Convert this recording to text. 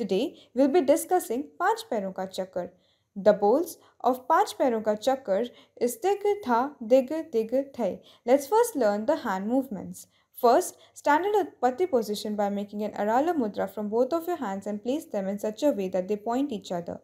Today, we'll be discussing Panch Pairon Ka Chakkar. The bowls of Panch Pairon Ka Chakkar is Dig Tha Dig Dig Thai. Let's first learn the hand movements. First, stand in Utpatti position by making an Arala Mudra from both of your hands and place them in such a way that they point each other.